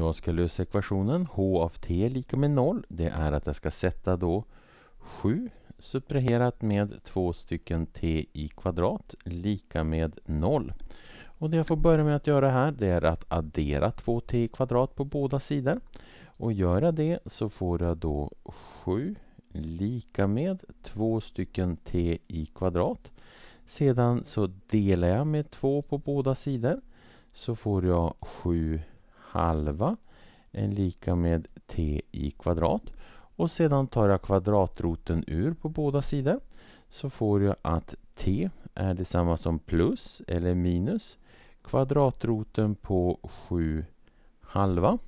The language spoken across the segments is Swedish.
jag ska lösa ekvationen h av t lika med 0 det är att jag ska sätta då 7 subtraherat med två stycken t i kvadrat lika med 0. Och det jag får börja med att göra här det är att addera 2t i kvadrat på båda sidor. Och gör jag det så får jag då 7 lika med två stycken t i kvadrat. Sedan så delar jag med 2 på båda sidor så får jag 7 halva är lika med t i kvadrat. Och sedan tar jag kvadratroten ur på båda sidor. Så får jag att t är detsamma som plus eller minus kvadratroten på 7 halva.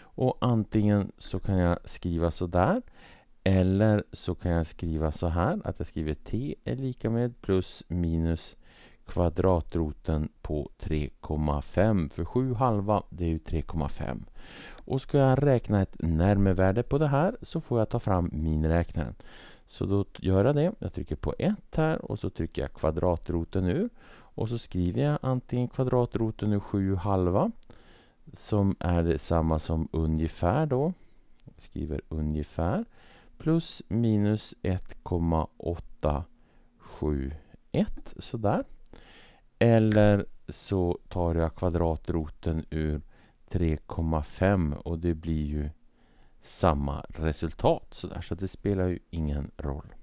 Och antingen så kan jag skriva så där eller så kan jag skriva så här att jag skriver t är lika med plus minus kvadratroten på 3,5 för 7 halva det är ju 3,5 och ska jag räkna ett närmevärde på det här så får jag ta fram min räknare så då gör jag det jag trycker på 1 här och så trycker jag kvadratroten ur och så skriver jag antingen kvadratroten ur 7 halva som är detsamma som ungefär då jag skriver ungefär plus minus 1,871 sådär eller så tar jag kvadratroten ur 3,5 och det blir ju samma resultat. Så, där. så det spelar ju ingen roll.